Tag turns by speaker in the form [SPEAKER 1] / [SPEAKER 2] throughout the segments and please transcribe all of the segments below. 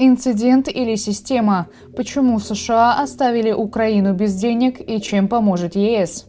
[SPEAKER 1] Инцидент или система? Почему США оставили Украину без денег и чем поможет ЕС?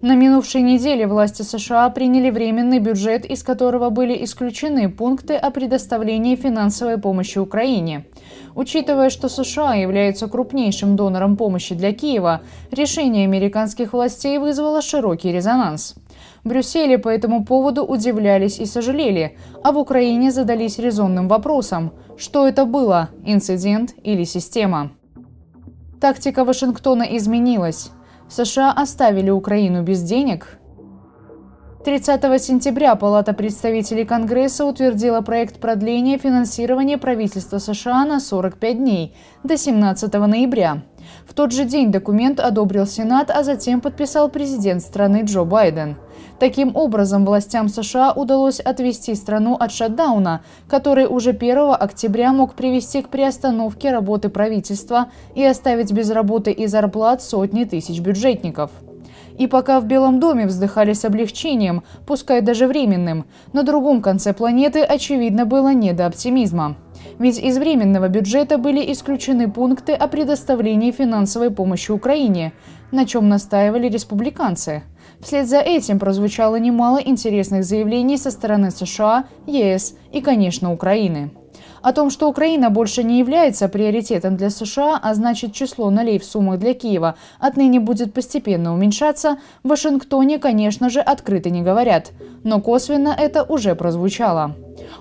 [SPEAKER 1] На минувшей неделе власти США приняли временный бюджет, из которого были исключены пункты о предоставлении финансовой помощи Украине. Учитывая, что США являются крупнейшим донором помощи для Киева, решение американских властей вызвало широкий резонанс. В Брюсселе по этому поводу удивлялись и сожалели, а в Украине задались резонным вопросом, что это было – инцидент или система. Тактика Вашингтона изменилась. США оставили Украину без денег, 30 сентября Палата представителей Конгресса утвердила проект продления финансирования правительства США на 45 дней до 17 ноября. В тот же день документ одобрил Сенат, а затем подписал президент страны Джо Байден. Таким образом, властям США удалось отвести страну от шатдауна, который уже 1 октября мог привести к приостановке работы правительства и оставить без работы и зарплат сотни тысяч бюджетников. И пока в Белом доме вздыхали с облегчением, пускай даже временным, на другом конце планеты, очевидно, было не до оптимизма ведь из временного бюджета были исключены пункты о предоставлении финансовой помощи Украине, на чем настаивали республиканцы. Вслед за этим прозвучало немало интересных заявлений со стороны США, ЕС и, конечно, Украины. О том, что Украина больше не является приоритетом для США, а значит число нулей в суммах для Киева отныне будет постепенно уменьшаться, в Вашингтоне, конечно же, открыто не говорят. Но косвенно это уже прозвучало.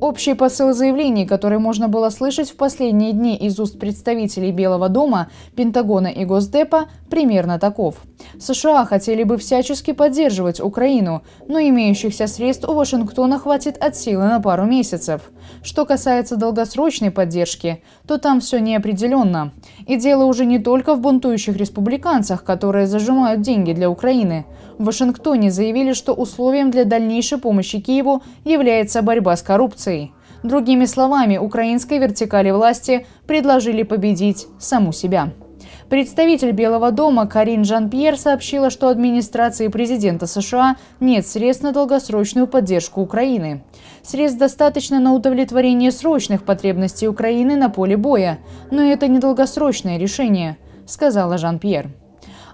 [SPEAKER 1] Общий посыл заявлений, который можно было слышать в последние дни из уст представителей Белого дома, Пентагона и Госдепа, примерно таков. США хотели бы всячески поддерживать Украину, но имеющихся средств у Вашингтона хватит от силы на пару месяцев. Что касается касается долгосрочной поддержки, то там все неопределенно. И дело уже не только в бунтующих республиканцах, которые зажимают деньги для Украины. В Вашингтоне заявили, что условием для дальнейшей помощи Киеву является борьба с коррупцией. Другими словами, украинской вертикали власти предложили победить саму себя. Представитель Белого дома Карин Жан-Пьер сообщила, что администрации президента США нет средств на долгосрочную поддержку Украины. Средств достаточно на удовлетворение срочных потребностей Украины на поле боя, но это не долгосрочное решение, сказала Жан-Пьер.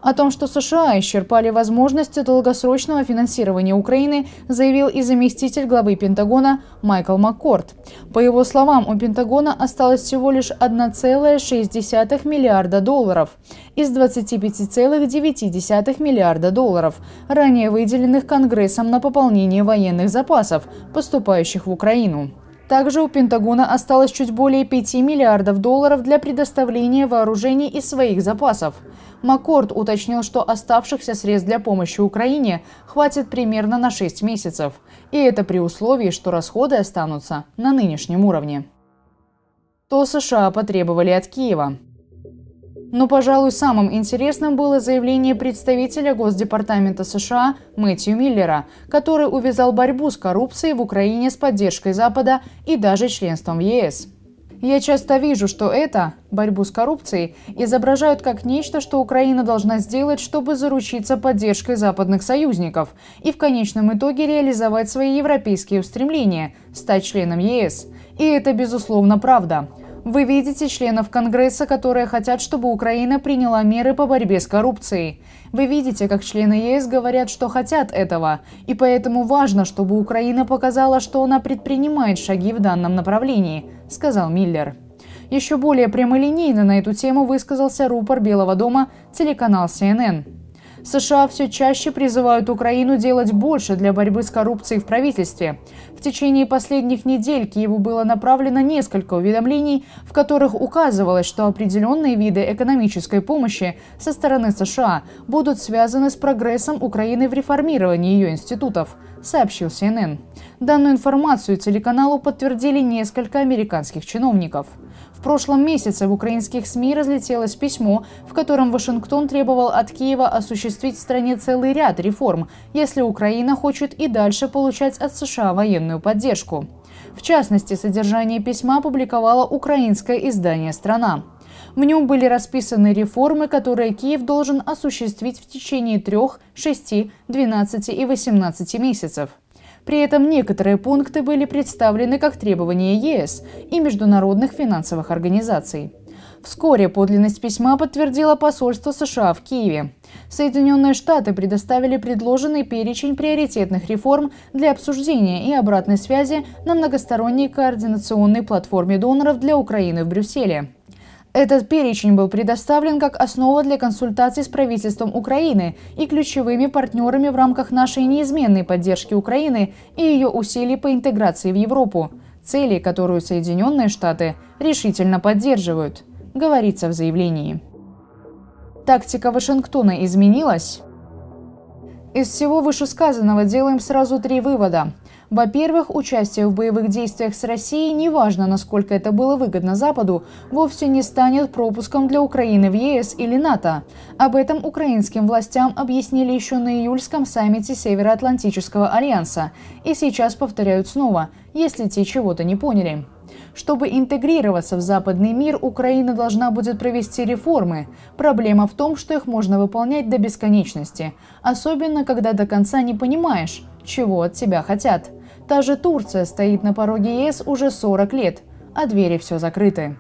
[SPEAKER 1] О том, что США исчерпали возможности долгосрочного финансирования Украины, заявил и заместитель главы Пентагона Майкл Маккорд. По его словам, у Пентагона осталось всего лишь 1,6 миллиарда долларов из 25,9 миллиарда долларов, ранее выделенных Конгрессом на пополнение военных запасов, поступающих в Украину. Также у Пентагона осталось чуть более 5 миллиардов долларов для предоставления вооружений из своих запасов. Маккорд уточнил, что оставшихся средств для помощи Украине хватит примерно на 6 месяцев. И это при условии, что расходы останутся на нынешнем уровне. То США потребовали от Киева. Но, пожалуй, самым интересным было заявление представителя Госдепартамента США Мэтью Миллера, который увязал борьбу с коррупцией в Украине с поддержкой Запада и даже членством в ЕС. Я часто вижу, что это, борьбу с коррупцией, изображают как нечто, что Украина должна сделать, чтобы заручиться поддержкой западных союзников и в конечном итоге реализовать свои европейские устремления – стать членом ЕС. И это, безусловно, правда. Вы видите членов Конгресса, которые хотят, чтобы Украина приняла меры по борьбе с коррупцией. Вы видите, как члены ЕС говорят, что хотят этого. И поэтому важно, чтобы Украина показала, что она предпринимает шаги в данном направлении, сказал Миллер. Еще более прямолинейно на эту тему высказался рупор Белого дома телеканал CNN. США все чаще призывают Украину делать больше для борьбы с коррупцией в правительстве. В течение последних недель Киеву было направлено несколько уведомлений, в которых указывалось, что определенные виды экономической помощи со стороны США будут связаны с прогрессом Украины в реформировании ее институтов, сообщил CNN. Данную информацию телеканалу подтвердили несколько американских чиновников. В прошлом месяце в украинских СМИ разлетелось письмо, в котором Вашингтон требовал от Киева осуществить в стране целый ряд реформ, если Украина хочет и дальше получать от США военную поддержку. В частности, содержание письма опубликовало украинское издание «Страна». В нем были расписаны реформы, которые Киев должен осуществить в течение трех, шести, 12 и 18 месяцев. При этом некоторые пункты были представлены как требования ЕС и международных финансовых организаций. Вскоре подлинность письма подтвердило посольство США в Киеве. Соединенные Штаты предоставили предложенный перечень приоритетных реформ для обсуждения и обратной связи на многосторонней координационной платформе доноров для Украины в Брюсселе. Этот перечень был предоставлен как основа для консультаций с правительством Украины и ключевыми партнерами в рамках нашей неизменной поддержки Украины и ее усилий по интеграции в Европу, цели, которую Соединенные Штаты решительно поддерживают, говорится в заявлении. Тактика Вашингтона изменилась? Из всего вышесказанного делаем сразу три вывода. Во-первых, участие в боевых действиях с Россией, неважно, насколько это было выгодно Западу, вовсе не станет пропуском для Украины в ЕС или НАТО. Об этом украинским властям объяснили еще на июльском саммите Североатлантического альянса. И сейчас повторяют снова, если те чего-то не поняли. Чтобы интегрироваться в западный мир, Украина должна будет провести реформы. Проблема в том, что их можно выполнять до бесконечности, особенно когда до конца не понимаешь, чего от тебя хотят. Та же Турция стоит на пороге ЕС уже 40 лет, а двери все закрыты.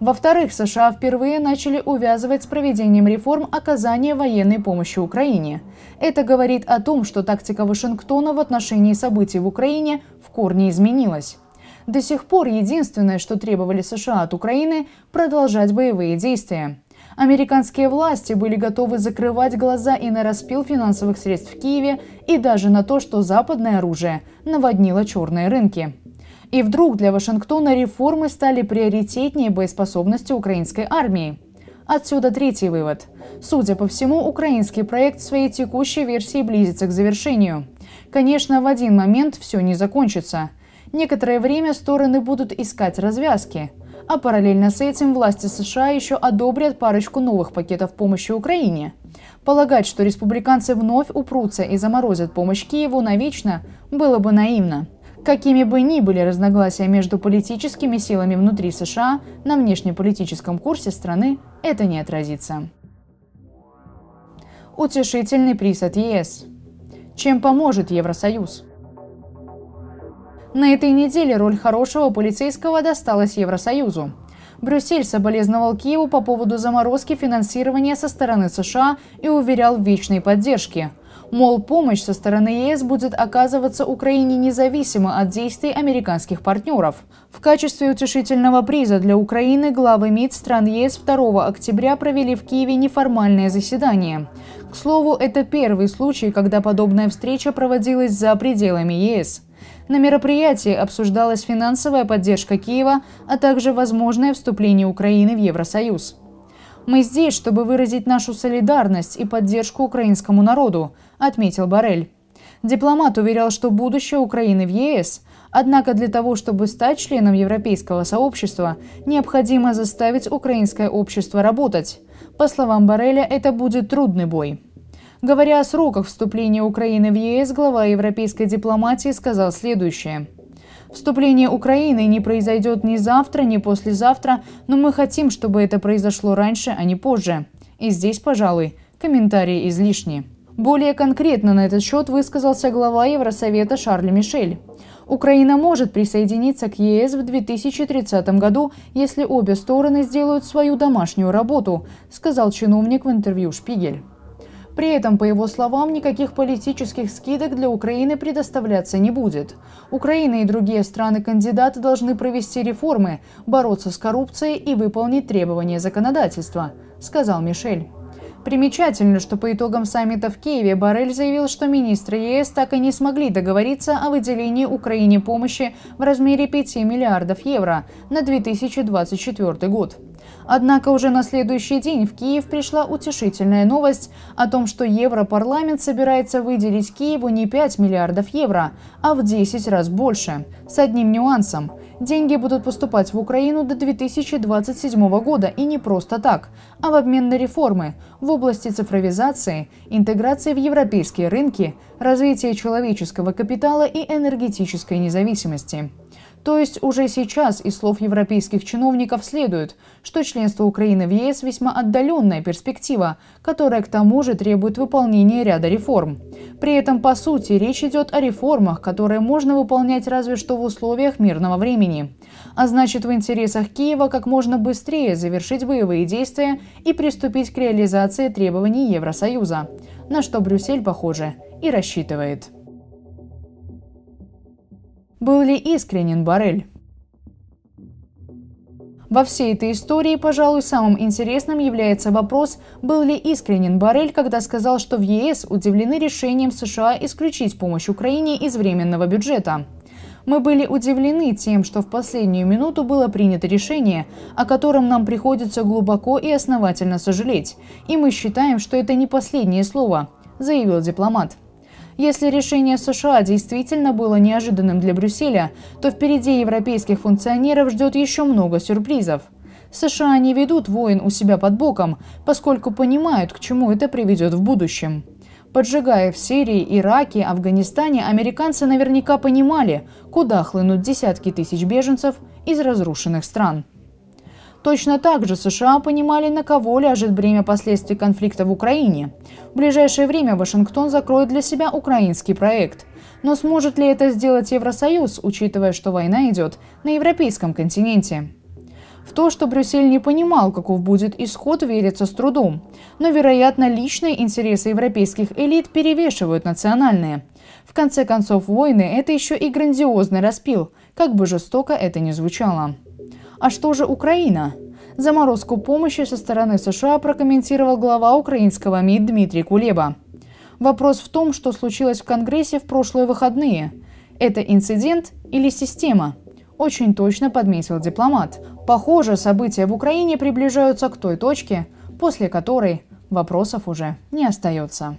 [SPEAKER 1] Во-вторых, США впервые начали увязывать с проведением реформ оказание военной помощи Украине. Это говорит о том, что тактика Вашингтона в отношении событий в Украине в корне изменилась. До сих пор единственное, что требовали США от Украины – продолжать боевые действия. Американские власти были готовы закрывать глаза и на распил финансовых средств в Киеве, и даже на то, что западное оружие наводнило черные рынки. И вдруг для Вашингтона реформы стали приоритетнее боеспособности украинской армии. Отсюда третий вывод. Судя по всему, украинский проект в своей текущей версии близится к завершению. Конечно, в один момент все не закончится. Некоторое время стороны будут искать развязки – а параллельно с этим власти США еще одобрят парочку новых пакетов помощи Украине. Полагать, что республиканцы вновь упрутся и заморозят помощь Киеву навечно, было бы наивно. Какими бы ни были разногласия между политическими силами внутри США, на внешнеполитическом курсе страны это не отразится. Утешительный приз от ЕС. Чем поможет Евросоюз? На этой неделе роль хорошего полицейского досталась Евросоюзу. Брюссель соболезновал Киеву по поводу заморозки финансирования со стороны США и уверял в вечной поддержке – Мол, помощь со стороны ЕС будет оказываться Украине независимо от действий американских партнеров. В качестве утешительного приза для Украины главы МИД стран ЕС 2 октября провели в Киеве неформальное заседание. К слову, это первый случай, когда подобная встреча проводилась за пределами ЕС. На мероприятии обсуждалась финансовая поддержка Киева, а также возможное вступление Украины в Евросоюз. Мы здесь, чтобы выразить нашу солидарность и поддержку украинскому народу отметил Барель. Дипломат уверял, что будущее Украины в ЕС. Однако для того, чтобы стать членом европейского сообщества, необходимо заставить украинское общество работать. По словам Бареля, это будет трудный бой. Говоря о сроках вступления Украины в ЕС, глава европейской дипломатии сказал следующее. Вступление Украины не произойдет ни завтра, ни послезавтра, но мы хотим, чтобы это произошло раньше, а не позже. И здесь, пожалуй, комментарии излишни. Более конкретно на этот счет высказался глава Евросовета Шарль Мишель. Украина может присоединиться к ЕС в 2030 году, если обе стороны сделают свою домашнюю работу, сказал чиновник в интервью «Шпигель». При этом, по его словам, никаких политических скидок для Украины предоставляться не будет. Украина и другие страны-кандидаты должны провести реформы, бороться с коррупцией и выполнить требования законодательства, сказал Мишель. Примечательно, что по итогам саммита в Киеве Барель заявил, что министры ЕС так и не смогли договориться о выделении Украине помощи в размере 5 миллиардов евро на 2024 год. Однако уже на следующий день в Киев пришла утешительная новость о том, что Европарламент собирается выделить Киеву не 5 миллиардов евро, а в 10 раз больше, с одним нюансом – Деньги будут поступать в Украину до 2027 года и не просто так, а в обмен на реформы в области цифровизации, интеграции в европейские рынки, развития человеческого капитала и энергетической независимости. То есть уже сейчас из слов европейских чиновников следует, что членство Украины в ЕС весьма отдаленная перспектива, которая к тому же требует выполнения ряда реформ. При этом, по сути, речь идет о реформах, которые можно выполнять разве что в условиях мирного времени. А значит, в интересах Киева как можно быстрее завершить боевые действия и приступить к реализации требований Евросоюза, на что Брюссель, похоже, и рассчитывает. Был ли искренен Барель? Во всей этой истории, пожалуй, самым интересным является вопрос, был ли искренен Барель, когда сказал, что в ЕС удивлены решением США исключить помощь Украине из временного бюджета. Мы были удивлены тем, что в последнюю минуту было принято решение, о котором нам приходится глубоко и основательно сожалеть, и мы считаем, что это не последнее слово, заявил дипломат. Если решение США действительно было неожиданным для Брюсселя, то впереди европейских функционеров ждет еще много сюрпризов. США не ведут войн у себя под боком, поскольку понимают, к чему это приведет в будущем. Поджигая в Сирии, Ираке, Афганистане, американцы наверняка понимали, куда хлынут десятки тысяч беженцев из разрушенных стран. Точно так же США понимали, на кого ляжет бремя последствий конфликта в Украине. В ближайшее время Вашингтон закроет для себя украинский проект. Но сможет ли это сделать Евросоюз, учитывая, что война идет на европейском континенте? В то, что Брюссель не понимал, каков будет исход, верится с трудом. Но, вероятно, личные интересы европейских элит перевешивают национальные. В конце концов, войны – это еще и грандиозный распил, как бы жестоко это ни звучало. А что же Украина? Заморозку помощи со стороны США прокомментировал глава украинского МИД Дмитрий Кулеба. Вопрос в том, что случилось в Конгрессе в прошлые выходные. Это инцидент или система? Очень точно подметил дипломат. Похоже, события в Украине приближаются к той точке, после которой вопросов уже не остается.